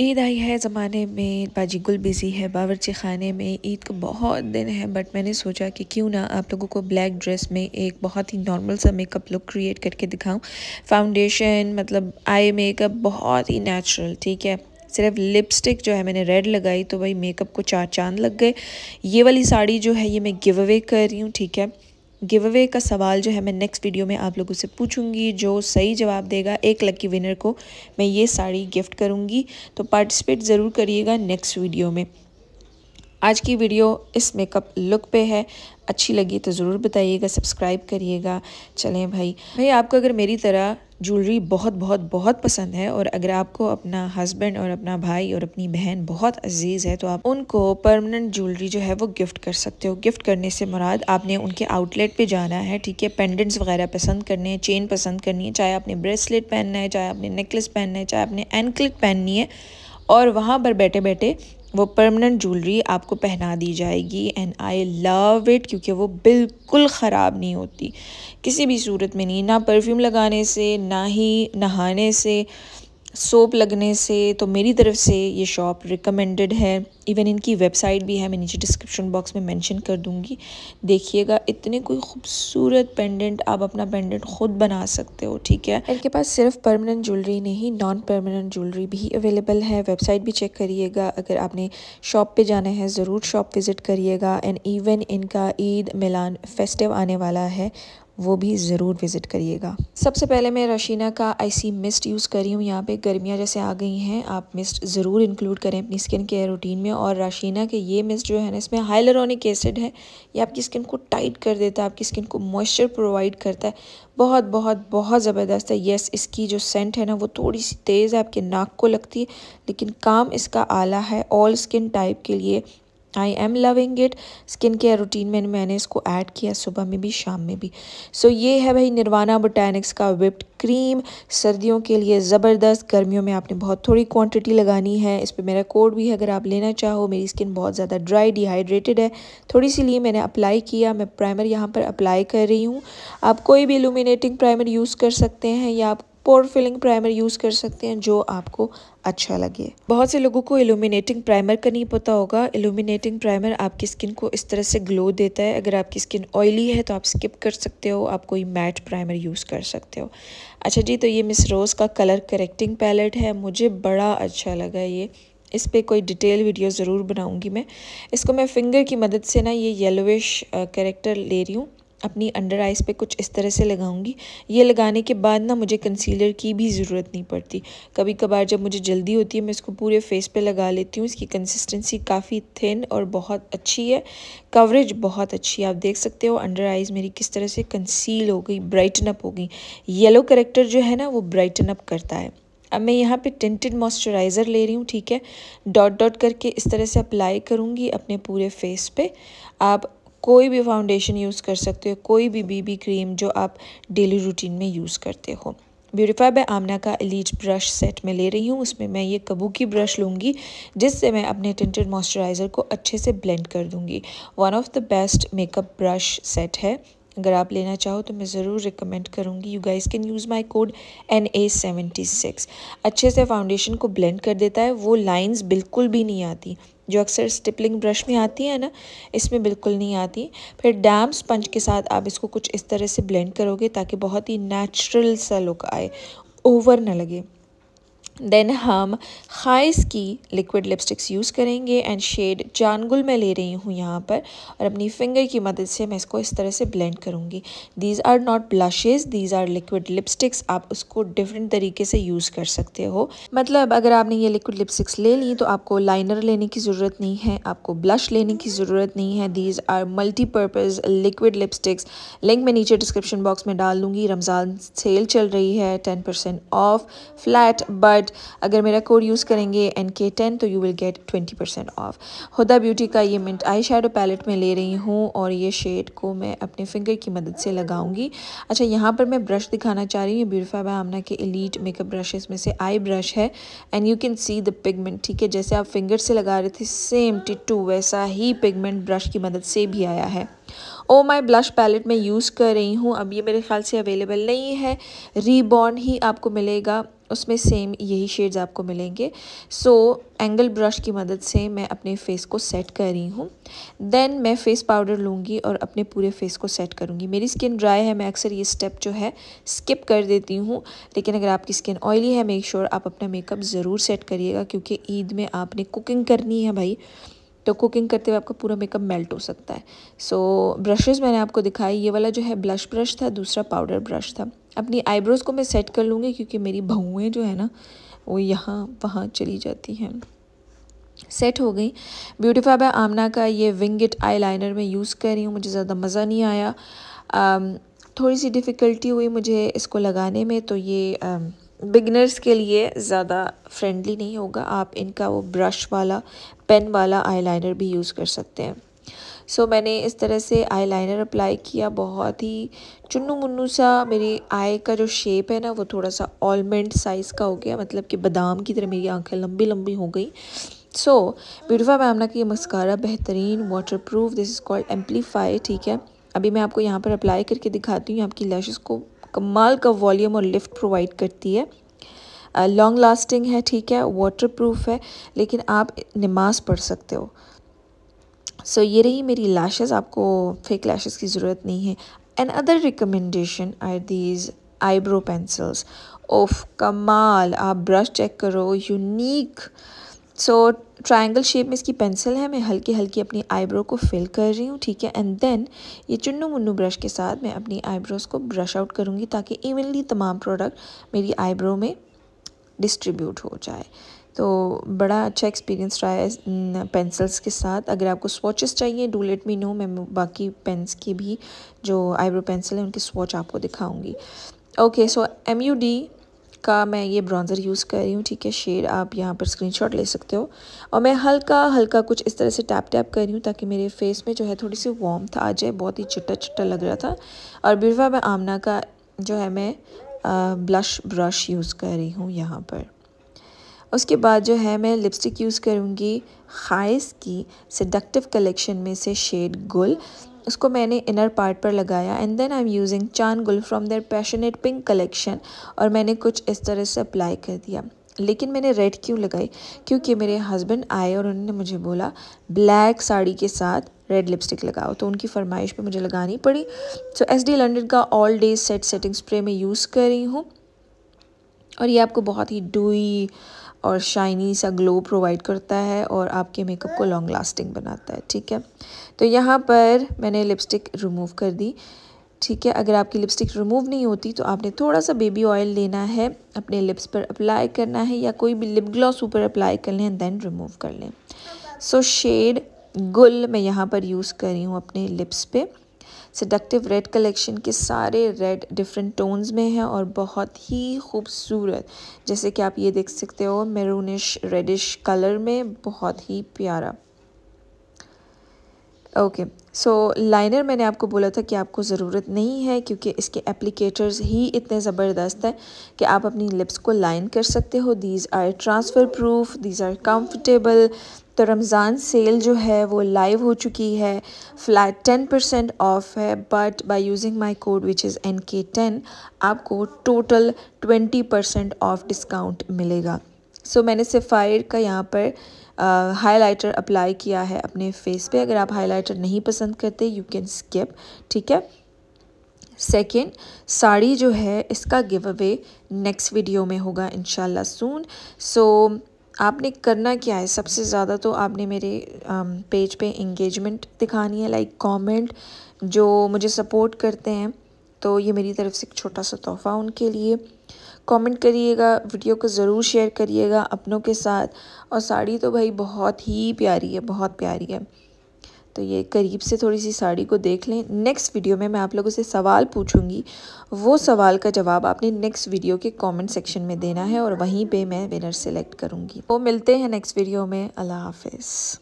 ईद आई है ज़माने में बाजी गुल बिज़ी है बावरची खाने में ईद का बहुत दिन है बट मैंने सोचा कि क्यों ना आप लोगों को ब्लैक ड्रेस में एक बहुत ही नॉर्मल सा मेकअप लुक क्रिएट करके दिखाऊं फाउंडेशन मतलब आई मेकअप बहुत ही नेचुरल ठीक है सिर्फ लिपस्टिक जो है मैंने रेड लगाई तो भाई मेकअप को चार चांद लग गए ये वाली साड़ी जो है ये मैं गिव अवे कर रही हूँ ठीक है गिव अवे का सवाल जो है मैं नेक्स्ट वीडियो में आप लोगों से पूछूंगी जो सही जवाब देगा एक लकी विनर को मैं ये साड़ी गिफ्ट करूंगी तो पार्टिसिपेट ज़रूर करिएगा नेक्स्ट वीडियो में आज की वीडियो इस मेकअप लुक पे है अच्छी लगी तो ज़रूर बताइएगा सब्सक्राइब करिएगा चलें भाई भाई आपको अगर मेरी तरह ज्वेलरी बहुत बहुत बहुत पसंद है और अगर आपको अपना हस्बैंड और अपना भाई और अपनी बहन बहुत अजीज़ है तो आप उनको परमानेंट ज्वेलरी जो है वो गिफ्ट कर सकते हो गिफ्ट करने से मुराद आपने उनके आउटलेट पे जाना है ठीक है पेंडेंट्स वगैरह पसंद करने हैं चेन पसंद करनी है चाहे आपने ब्रेसलेट पहनना है चाहे आपने नेकलेस पहनना है चाहे आपने एनकलेट पहननी है और वहाँ पर बैठे बैठे वो परमानेंट ज्वेलरी आपको पहना दी जाएगी एंड आई लव इट क्योंकि वो बिल्कुल ख़राब नहीं होती किसी भी सूरत में नहीं ना परफ्यूम लगाने से ना ही नहाने से सोप लगने से तो मेरी तरफ से ये शॉप रिकमेंडेड है इवन इनकी वेबसाइट भी है मैं नीचे डिस्क्रिप्शन बॉक्स में मेंशन कर दूंगी देखिएगा इतने कोई खूबसूरत पेंडेंट आप अपना पेंडेंट खुद बना सकते हो ठीक है इनके पास सिर्फ परमानेंट ज्वेलरी नहीं नॉन परमानेंट ज्वेलरी भी अवेलेबल है वेबसाइट भी चेक करिएगा अगर आपने शॉप पर जाना है ज़रूर शॉप विज़िट करिएगा एंड इवन इनका ईद मिलान फेस्टिव आने वाला है वो भी ज़रूर विज़िट करिएगा सबसे पहले मैं रशीना का आईसी मिस्ट यूज़ कर रही हूँ यहाँ पे गर्मियाँ जैसे आ गई हैं आप मिस्ट ज़रूर इंक्लूड करें अपनी स्किन केयर रूटीन में और रशीना के ये मिस्ट जो है ना इसमें हाइलरोनिक एसिड है ये आपकी स्किन को टाइट कर देता है आपकी स्किन को मॉइस्चर प्रोवाइड करता है बहुत बहुत बहुत ज़बरदस्त है येस इसकी जो सेंट है ना वो थोड़ी सी तेज़ है आपके नाक को लगती है लेकिन काम इसका आला है ऑल स्किन टाइप के लिए I am loving it skin care routine में मैंने इसको ऐड किया सुबह में भी शाम में भी सो so, ये है भाई निर्वाणा बोटैनिक्स का विप्ड क्रीम सर्दियों के लिए ज़बरदस्त गर्मियों में आपने बहुत थोड़ी क्वांटिटी लगानी है इस पर मेरा कोड भी है अगर आप लेना चाहो मेरी स्किन बहुत ज़्यादा ड्राई डिहाइड्रेटेड है थोड़ी सी लिए मैंने अप्लाई किया मैं प्राइमर यहाँ पर अप्लाई कर रही हूँ आप कोई भी इलूमिनेटिंग प्राइमर यूज़ कर सकते हैं या आप पोर फिलिंग प्राइमर यूज़ कर सकते हैं जो आपको अच्छा लगे बहुत से लोगों को इल्यूमिनेटिंग प्राइमर का नहीं पता होगा इल्यूमिनेटिंग प्राइमर आपकी स्किन को इस तरह से ग्लो देता है अगर आपकी स्किन ऑयली है तो आप स्किप कर सकते हो आप कोई मैट प्राइमर यूज़ कर सकते हो अच्छा जी तो ये मिस रोज़ का कलर करेक्टिंग पैलेट है मुझे बड़ा अच्छा लगा ये इस पर कोई डिटेल वीडियो ज़रूर बनाऊँगी मैं इसको मैं फिंगर की मदद से ना ये येलोविश करेक्टर ले रही हूँ अपनी अंडर आइज़ पे कुछ इस तरह से लगाऊंगी ये लगाने के बाद ना मुझे कंसीलर की भी ज़रूरत नहीं पड़ती कभी कभार जब मुझे जल्दी होती है मैं इसको पूरे फेस पे लगा लेती हूँ इसकी कंसिस्टेंसी काफ़ी थिन और बहुत अच्छी है कवरेज बहुत अच्छी है आप देख सकते हो अंडर आइज़ मेरी किस तरह से कंसील हो गई ब्राइटन अप हो गई येलो करेक्टर जो है ना वो ब्राइटन अप करता है अब मैं यहाँ पे टेंटेड मॉइस्चराइज़र ले रही हूँ ठीक है डॉट डॉट करके इस तरह से अप्लाई करूँगी अपने पूरे फेस पे आप कोई भी फाउंडेशन यूज़ कर सकते हो कोई भी बीबी क्रीम जो आप डेली रूटीन में यूज़ करते हो ब्यूटिफाई बाय आमना का एलिज ब्रश सेट में ले रही हूँ उसमें मैं ये कबूकी ब्रश लूँगी जिससे मैं अपने टेंटेड मॉइस्चराइज़र को अच्छे से ब्लेंड कर दूँगी one of the best makeup brush set है अगर आप लेना चाहो तो मैं ज़रूर रिकमेंड करूँगी you guys can use my code N A seventy six अच्छे से फाउंडेशन को ब्लेंड कर देता है वो लाइंस बिल्कुल भी नहीं आती जो अक्सर स्टिपलिंग ब्रश में आती है ना इसमें बिल्कुल नहीं आती फिर डैम स्पंज के साथ आप इसको कुछ इस तरह से ब्लेंड करोगे ताकि बहुत ही नेचुरल सा लुक आए ओवर ना लगे देन हम खाइस की लिक्विड लिपस्टिक्स यूज़ करेंगे एंड शेड जानगुल मैं ले रही हूँ यहाँ पर और अपनी फिंगर की मदद से मैं इसको इस तरह से ब्लेंड करूँगी these are not blushes these are liquid lipsticks आप उसको डिफरेंट तरीके से यूज़ कर सकते हो मतलब अगर आपने ये लिक्विड लिपस्टिक्स ले ली तो आपको लाइनर लेने की ज़रूरत नहीं है आपको ब्लश लेने की ज़रूरत नहीं है these are multipurpose liquid lipsticks link मैं नीचे डिस्क्रिप्शन बॉक्स में डाल दूँगी रमज़ान सेल चल रही है ten percent off flat but but अगर मेरा कोड यूज़ करेंगे एन के टेन तो you will get twenty percent off Huda beauty का ये मिंट आई शेडो पैलेट में ले रही हूँ और ये शेड को मैं अपने फिंगर की मदद से लगाऊंगी अच्छा यहाँ पर मैं ब्रश दिखाना चाह रही हूँ ये बाय आमना के एलीट मेकअप ब्रशेस में से आई ब्रश है and you can see the pigment ठीक है जैसे आप फिंगर से लगा रहे थे सेम टिटू वैसा ही पिगमेंट ब्रश की मदद से भी आया है ओ माई ब्लश पैलेट मैं यूज़ कर रही हूँ अब ये मेरे ख्याल से अवेलेबल नहीं है रीबॉन्ड ही आपको मिलेगा उसमें सेम यही शेड्स आपको मिलेंगे सो so, एंगल ब्रश की मदद से मैं अपने फेस को सेट कर रही हूँ देन मैं फेस पाउडर लूँगी और अपने पूरे फेस को सेट करूँगी मेरी स्किन ड्राई है मैं अक्सर ये स्टेप जो है स्किप कर देती हूँ लेकिन अगर आपकी स्किन ऑयली है मेक श्योर sure आप अपना मेकअप ज़रूर सेट करिएगा क्योंकि ईद में आपने कुकिंग करनी है भाई तो कुकिंग करते हुए आपका पूरा मेकअप मेल्ट हो सकता है सो so, ब्रशेज़ मैंने आपको दिखाई ये वाला जो है ब्लश ब्रश था दूसरा पाउडर ब्रश था अपनी आईब्रोज़ को मैं सेट कर लूँगी क्योंकि मेरी बहुएँ जो है ना वो यहाँ वहाँ चली जाती हैं सेट हो गई ब्यूटीफाई बाय आमना का ये आई आईलाइनर मैं यूज़ कर रही हूँ मुझे ज़्यादा मज़ा नहीं आया आम, थोड़ी सी डिफ़िकल्टी हुई मुझे इसको लगाने में तो ये आम, बिगनर्स के लिए ज़्यादा फ्रेंडली नहीं होगा आप इनका वो ब्रश वाला पेन वाला आईलाइनर भी यूज़ कर सकते हैं सो so, मैंने इस तरह से आईलाइनर अप्लाई किया बहुत ही चुन्नू मुन्नू सा मेरी आई का जो शेप है ना वो थोड़ा सा ऑलमेंट साइज़ का हो गया मतलब कि बादाम की तरह मेरी आंखें लंबी लंबी हो गई सो ब्यूटिफा मैमना की ये मस्कारा बेहतरीन waterproof this is called amplify ठीक है अभी मैं आपको यहाँ पर अप्लाई करके दिखाती हूँ आपकी लैशेस को कमाल का वॉल्यूम और लिफ्ट प्रोवाइड करती है लॉन्ग uh, लास्टिंग है ठीक है वाटर प्रूफ है लेकिन आप नमाज पढ़ सकते हो सो so, ये रही मेरी लैशेज़ आपको फेक लैशेज़ की ज़रूरत नहीं है and other recommendation are these eyebrow pencils of कमाल आप ब्रश चेक करो यूनिक सो ट्राइंगल शेप में इसकी पेंसिल है मैं हल्की हल्की अपनी आईब्रो को फिल कर रही हूँ ठीक है एंड देन ये चुन्नू मुन्नू ब्रश के साथ मैं अपनी आईब्रोज़ को ब्रश आउट करूँगी ताकि इवनली तमाम प्रोडक्ट मेरी आईब्रो में डिस्ट्रीब्यूट हो जाए तो बड़ा अच्छा एक्सपीरियंस रहा है पेंसिल्स के साथ अगर आपको स्वॉचेस चाहिए डू लेट मी नो मैं बाकी पेंस की भी जो आईब्रो पेंसिल है उनकी स्वॉच आपको दिखाऊंगी okay so M U D का मैं ये ब्राउज़र यूज़ कर रही हूँ ठीक है शेड आप यहाँ पर स्क्रीनशॉट ले सकते हो और मैं हल्का हल्का कुछ इस तरह से टैप टैप कर रही हूँ ताकि मेरे फेस में जो है थोड़ी सी वार्म था आ जाए बहुत ही चिट्टा चिट्टा लग रहा था और बिरवा में आमना का जो है मैं ब्लश ब्रश यूज़ कर रही हूँ यहाँ पर उसके बाद जो है मैं लिपस्टिक यूज़ करूँगी खाइस की सडक्टिव कलेक्शन में से शेड गुल उसको मैंने इनर पार्ट पर लगाया and then I'm using चान गुल from their passionate pink collection और मैंने कुछ इस तरह से अप्लाई कर दिया लेकिन मैंने रेड क्यों लगाई क्योंकि मेरे हस्बैंड आए और उन्होंने मुझे बोला ब्लैक साड़ी के साथ रेड लिपस्टिक लगाओ तो उनकी फरमाइश पे मुझे लगानी पड़ी सो एस डी लंडन का all day set setting spray मैं यूज़ कर रही हूँ और ये आपको बहुत ही डूई और शाइनी सा ग्लो प्रोवाइड करता है और आपके मेकअप को लॉन्ग लास्टिंग बनाता है ठीक है तो यहाँ पर मैंने लिपस्टिक रिमूव कर दी ठीक है अगर आपकी लिपस्टिक रिमूव नहीं होती तो आपने थोड़ा सा बेबी ऑयल लेना है अपने लिप्स पर अप्लाई करना है या कोई भी लिप ग्लॉस ऊपर अप्लाई कर लें देन रिमूव कर लें सो शेड गुल मैं यहाँ पर यूज़ कर रही हूँ अपने लिप्स पर सडक्टिव रेड कलेक्शन के सारे रेड डिफरेंट टोन्स में हैं और बहुत ही खूबसूरत जैसे कि आप ये देख सकते हो मेरूनिश रेडिश कलर में बहुत ही प्यारा ओके सो लाइनर मैंने आपको बोला था कि आपको ज़रूरत नहीं है क्योंकि इसके एप्लीकेटर्स ही इतने ज़बरदस्त हैं कि आप अपनी लिप्स को लाइन कर सकते हो these are transfer proof these are comfortable तो रमज़ान सेल जो है वो लाइव हो चुकी है फ़्लैट टेन परसेंट ऑफ है but by using my code which is N K ten आपको total twenty percent off discount मिलेगा सो so, मैंने सिफायर का यहाँ पर हाइलाइटर uh, अप्लाई किया है अपने फेस पे अगर आप हाइलाइटर नहीं पसंद करते यू कैन स्किप ठीक है सेकेंड साड़ी जो है इसका गिव अवे नेक्स्ट वीडियो में होगा इन शून सो आपने करना क्या है सबसे ज़्यादा तो आपने मेरे पेज पे इंगेजमेंट दिखानी है लाइक कमेंट जो मुझे सपोर्ट करते हैं तो ये मेरी तरफ से एक छोटा सा तोहफ़ा उनके लिए कमेंट करिएगा वीडियो को ज़रूर शेयर करिएगा अपनों के साथ और साड़ी तो भाई बहुत ही प्यारी है बहुत प्यारी है तो ये करीब से थोड़ी सी साड़ी को देख लें नेक्स्ट वीडियो में मैं आप लोगों से सवाल पूछूंगी वो सवाल का जवाब आपने नेक्स्ट वीडियो के कमेंट सेक्शन में देना है और वहीं पे मैं विनर सेलेक्ट करूंगी वो तो मिलते हैं नेक्स्ट वीडियो में अल्लाह हाफिज़